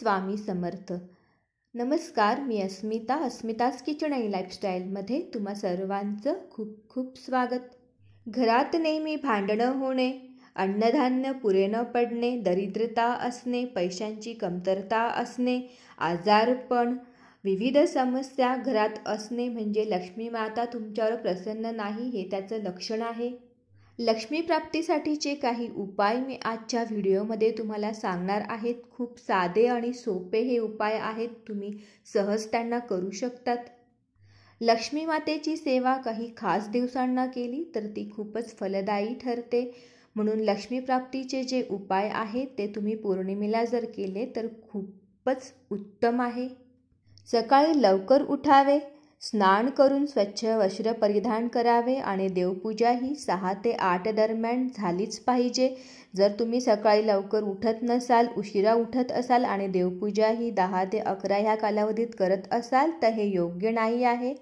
स्वामी समर्थ नमस्कार मी अस्मिता अस्मिताज किचन आणि लाईफस्टाईलमध्ये तुम्हा सर्वांचं खूप खूप स्वागत घरात नेहमी भांडणं होणे अन्नधान्य पुरे न पडणे दरिद्रता असणे पैशांची कमतरता असणे आजारपण विविध समस्या घरात असणे म्हणजे लक्ष्मी माता तुमच्यावर प्रसन्न नाही हे त्याचं लक्षण आहे लक्ष्मीप्राप्तीसाठीचे काही उपाय मी आजच्या व्हिडिओमध्ये तुम्हाला सांगणार आहेत खूप साधे आणि सोपे हे उपाय आहेत तुम्ही सहज त्यांना करू शकतात लक्ष्मी मातेची सेवा काही खास दिवसांना केली तर ती खूपच फलदायी ठरते म्हणून लक्ष्मीप्राप्तीचे जे उपाय आहेत ते तुम्ही पौर्णिमेला जर केले तर खूपच उत्तम आहे सकाळी लवकर उठावे स्नान करून स्वच्छ वस्त्र परिधान करावे आणि देवपूजा ही सहा ते आठ दरम्यान झालीच पाहिजे जर तुम्ही सकाळी लवकर उठत नसाल उशिरा उठत असाल आणि देवपूजा ही दहा ते अकरा ह्या कालावधीत करत असाल तर हे योग्य नाही आहे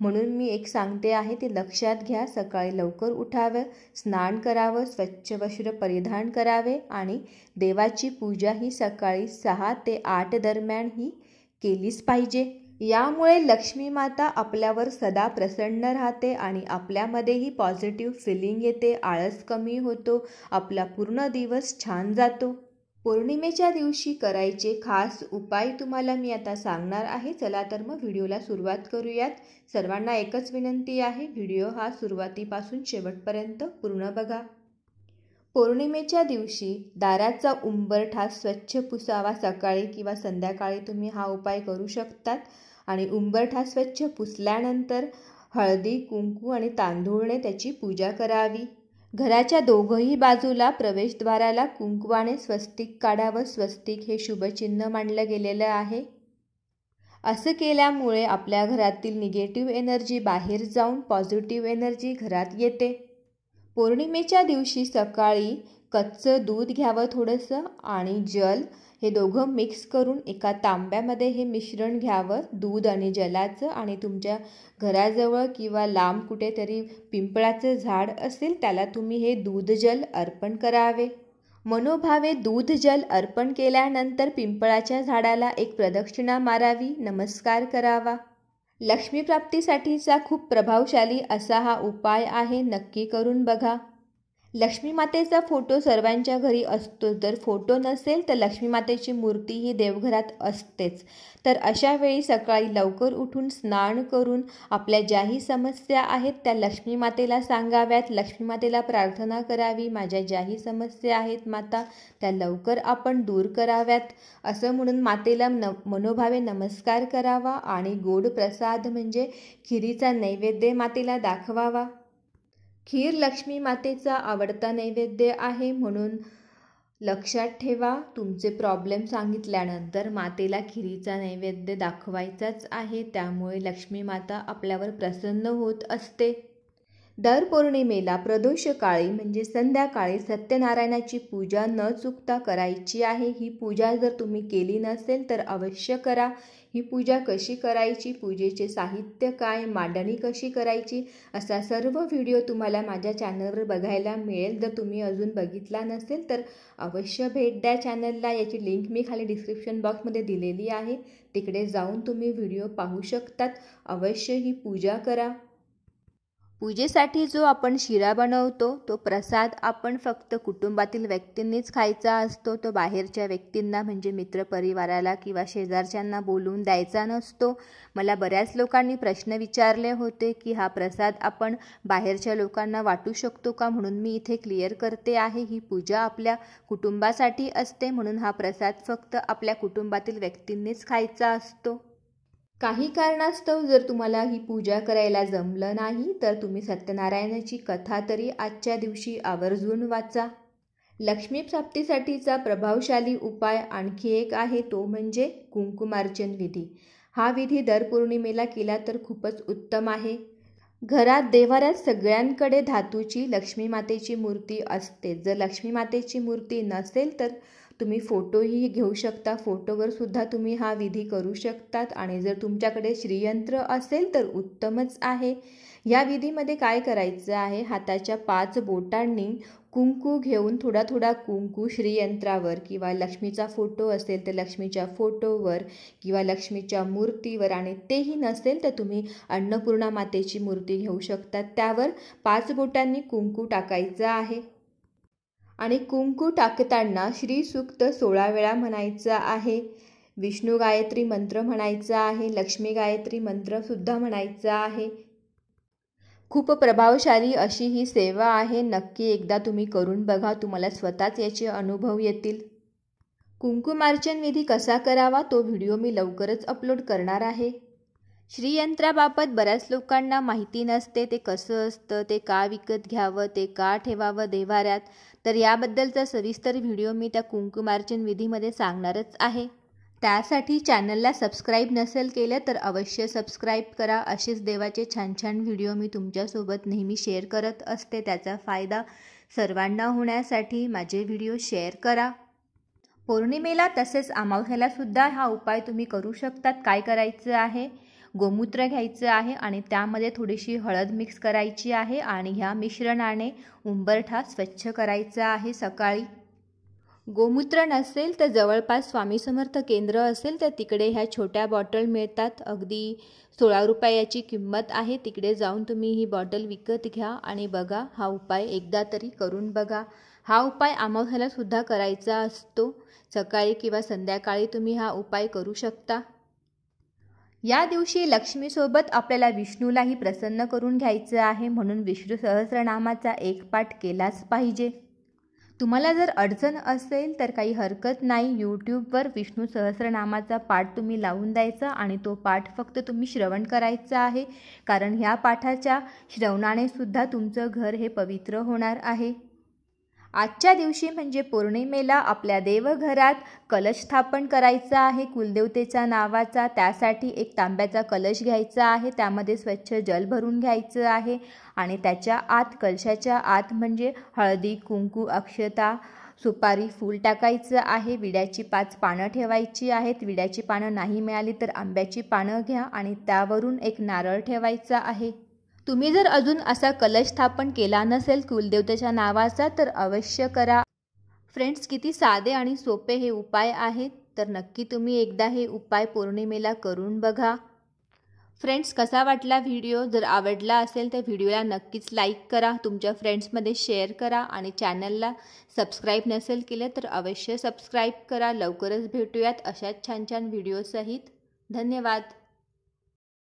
म्हणून मी एक सांगते आहे ते लक्षात घ्या सकाळी लवकर उठावं स्नान करावं स्वच्छ वस्त्र परिधान करावे आणि देवाची पूजा ही सकाळी सहा ते आठ दरम्यान ही केलीच पाहिजे यामुळे लक्ष्मी माता आपल्यावर सदा प्रसन्न राहते आणि आपल्यामध्येही पॉझिटिव्ह फिलिंग येते आळस कमी होतो आपला पूर्ण दिवस छान जातो पौर्णिमेच्या दिवशी करायचे खास उपाय तुम्हाला मी आता सांगणार आहे चला तर मग व्हिडिओला सुरुवात करूयात सर्वांना एकच विनंती आहे व्हिडिओ हा सुरुवातीपासून शेवटपर्यंत पूर्ण बघा पौर्णिमेच्या दिवशी दाराचा उंबरठा स्वच्छ पुसावा सकाळी किंवा संध्याकाळी तुम्ही हा उपाय करू शकतात आणि उंबरठा स्वच्छ पुसल्यानंतर हळदी कुंकू आणि तांदूळने त्याची पूजा करावी घराच्या दोघंही बाजूला प्रवेशद्वाराला कुंकवाने स्वस्तिक काढावं स्वस्तिक हे शुभचिन्ह मांडलं गेलेलं आहे असं केल्यामुळे आपल्या घरातील निगेटिव्ह एनर्जी बाहेर जाऊन पॉझिटिव्ह एनर्जी घरात येते पौर्णिमेच्या दिवशी सकाळी कच्चं दूध घ्यावं थोडंसं आणि जल हे दोघं मिक्स करून एका तांब्यामध्ये हे मिश्रण घ्यावं दूध आणि जलाचं आणि तुमच्या घराजवळ किंवा लांब कुठेतरी पिंपळाचं झाड असेल त्याला तुम्ही हे दूध जल अर्पण करावे मनोभावे दूध जल अर्पण केल्यानंतर पिंपळाच्या झाडाला एक प्रदक्षिणा मारावी नमस्कार करावा लक्ष्मीप्राप्तीसाठीचा खूप प्रभावशाली असा हा उपाय आहे नक्की करून बघा लक्ष्मी मातेचा फोटो सर्वांच्या घरी असतो जर फोटो नसेल तर लक्ष्मीमातेची मूर्ती ही देवघरात असतेच तर अशा वेळी सकाळी लवकर उठून स्नान करून आपल्या ज्याही समस्या आहेत त्या लक्ष्मीमातेला सांगाव्यात लक्ष्मी मातेला प्रार्थना करावी माझ्या ज्याही समस्या आहेत माता त्या लवकर आपण दूर कराव्यात असं म्हणून मातेला न मनोभावे नमस्कार करावा आणि गोड प्रसाद म्हणजे खिरीचा नैवेद्य मातेला दाखवावा खीर लक्ष्मी मातेचा आवडता नैवेद्य आहे म्हणून लक्षात ठेवा तुमचे प्रॉब्लेम सांगितल्यानंतर मातेला खिरीचा नैवेद्य दाखवायचाच आहे त्यामुळे लक्ष्मी माता आपल्यावर प्रसन्न होत असते दर पौर्णिमेला प्रदोषकाळी म्हणजे संध्याकाळी सत्यनारायणाची पूजा न चुकता करायची आहे ही पूजा जर तुम्ही केली नसेल तर अवश्य करा ही पूजा कशी करायची पूजेचे साहित्य काय मांडणी कशी करायची असा सर्व व्हिडिओ तुम्हाला माझ्या चॅनलवर बघायला मिळेल जर तुम्ही अजून बघितला नसेल तर अवश्य भेट द्या चॅनलला याची लिंक मी खाली डिस्क्रिप्शन बॉक्समध्ये दिलेली आहे तिकडे जाऊन तुम्ही व्हिडिओ पाहू शकतात अवश्य ही पूजा करा पूजेसाठी जो आपण शिरा बनवतो तो प्रसाद आपण फक्त कुटुंबातील व्यक्तींनीच खायचा असतो तो बाहेरच्या व्यक्तींना म्हणजे मित्रपरिवाराला किंवा शेजारच्यांना बोलून द्यायचा नसतो मला बऱ्याच लोकांनी प्रश्न विचारले होते की हा प्रसाद आपण बाहेरच्या लोकांना वाटू शकतो का म्हणून मी इथे क्लिअर करते आहे ही पूजा आपल्या कुटुंबासाठी असते म्हणून हा प्रसाद फक्त आपल्या कुटुंबातील व्यक्तींनीच खायचा असतो काही कारणास्तव जर तुम्हाला ही पूजा करायला जमलं नाही तर तुम्ही सत्यनारायणाची कथा तरी आजच्या दिवशी आवर्जून वाचा लक्ष्मी प्रभावशाली उपाय आणखी एक आहे तो म्हणजे कुंकुमार्चन विधी हा विधी दर पौर्णिमेला केला तर खूपच उत्तम आहे घरात देवाऱ्यात सगळ्यांकडे धातूची लक्ष्मी मातेची मूर्ती असते जर लक्ष्मी मातेची मूर्ती नसेल तर तुम्ही फोटोही घेऊ शकता फोटोवर सुद्धा तुम्ही हा विधी करू शकतात आणि जर तुमच्याकडे श्रीयंत्र असेल तर उत्तमच आहे या विधीमध्ये काय करायचं आहे हाताच्या पाच बोटांनी कुंकू घेऊन थोडा थोडा कुंकू श्रीयंत्रावर किंवा लक्ष्मीचा फोटो असेल तर लक्ष्मीच्या फोटोवर किंवा लक्ष्मीच्या मूर्तीवर आणि तेही नसेल तर तुम्ही अन्नपूर्णा मातेची मूर्ती घेऊ शकता त्यावर पाच बोटांनी कुंकू टाकायचं आहे आणि कुंकू टाकताना सूक्त सोळा वेळा म्हणायचा आहे विष्णू गायत्री मंत्र म्हणायचा आहे लक्ष्मी गायत्री मंत्रसुद्धा म्हणायचा आहे खूप प्रभावशाली अशी ही सेवा आहे नक्की एकदा तुम्ही करून बघा तुम्हाला स्वतःच याचे अनुभव येतील कुंकुमार्चन विधी कसा करावा तो व्हिडिओ मी लवकरच अपलोड करणार आहे श्रीयंत्राबाबत बऱ्याच लोकांना माहिती नसते ते कसं असतं ते का विकत घ्यावं ते का ठेवावं देवाऱ्यात तर याबद्दलचा सविस्तर व्हिडिओ मी त्या कुंकुमार्चन विधीमध्ये सांगणारच आहे त्यासाठी चॅनलला सबस्क्राईब नसेल केलं तर अवश्य सबस्क्राईब करा असेच देवाचे छान छान व्हिडिओ मी तुमच्यासोबत नेहमी शेअर करत असते त्याचा फायदा सर्वांना होण्यासाठी माझे व्हिडिओ शेअर करा पौर्णिमेला तसेच अमावस्याला सुद्धा हा उपाय तुम्ही करू शकतात काय करायचं आहे गोमूत्र घ्यायचं आहे आणि त्यामध्ये थोडीशी हळद मिक्स करायची आहे आणि ह्या मिश्रणाने उंबरठा स्वच्छ करायचा आहे सकाळी गोमूत्र नसेल तर जवळपास स्वामी समर्थ केंद्र असेल तर तिकडे ह्या छोट्या बॉटल मिळतात अगदी सोळा रुपयाची किंमत आहे तिकडे जाऊन तुम्ही ही बॉटल विकत घ्या आणि बघा हा उपाय एकदा तरी करून बघा हा उपाय आमावसाला सुद्धा करायचा असतो सकाळी किंवा संध्याकाळी तुम्ही हा उपाय करू शकता या दिवशी लक्ष्मीसोबत आपल्याला विष्णूलाही प्रसन्न करून घ्यायचं आहे म्हणून विष्णू सहस्रनामाचा एक पाठ केलाच पाहिजे तुम्हाला जर अडचण असेल तर काही हरकत नाही यूट्यूबवर विष्णू सहस्रनामाचा पाठ तुम्ही लावून द्यायचा आणि तो पाठ फक्त तुम्ही श्रवण करायचा आहे कारण ह्या पाठाच्या श्रवणाने सुद्धा तुमचं घर हे पवित्र होणार आहे आजच्या दिवशी म्हणजे पौर्णिमेला आपल्या देवघरात कलश स्थापन करायचा आहे कुलदेवतेच्या नावाचा त्यासाठी एक तांब्याचा कलश घ्यायचा आहे त्यामध्ये स्वच्छ जल भरून घ्यायचं आहे आणि त्याच्या आत कलशाच्या आत म्हणजे हळदी कुंकू अक्षता सुपारी फूल टाकायचं आहे विड्याची पाच पानं ठेवायची आहेत विड्याची पानं नाही मिळाली तर आंब्याची पानं घ्या आणि त्यावरून एक नारळ ठेवायचा आहे तुम्ही जर अजून असा कलश स्थापन केला नसेल कुलदेवतेच्या नावाचा तर अवश्य करा फ्रेंड्स किती साधे आणि सोपे हे उपाय आहेत तर नक्की तुम्ही एकदा हे उपाय पौर्णिमेला करून बघा फ्रेंड्स कसा वाटला व्हिडिओ जर आवडला असेल तर व्हिडिओला नक्कीच लाईक करा तुमच्या फ्रेंड्समध्ये शेअर करा आणि चॅनलला सबस्क्राईब नसेल केलं तर अवश्य सबस्क्राईब करा लवकरच भेटूयात अशाच छान छान व्हिडिओसहित धन्यवाद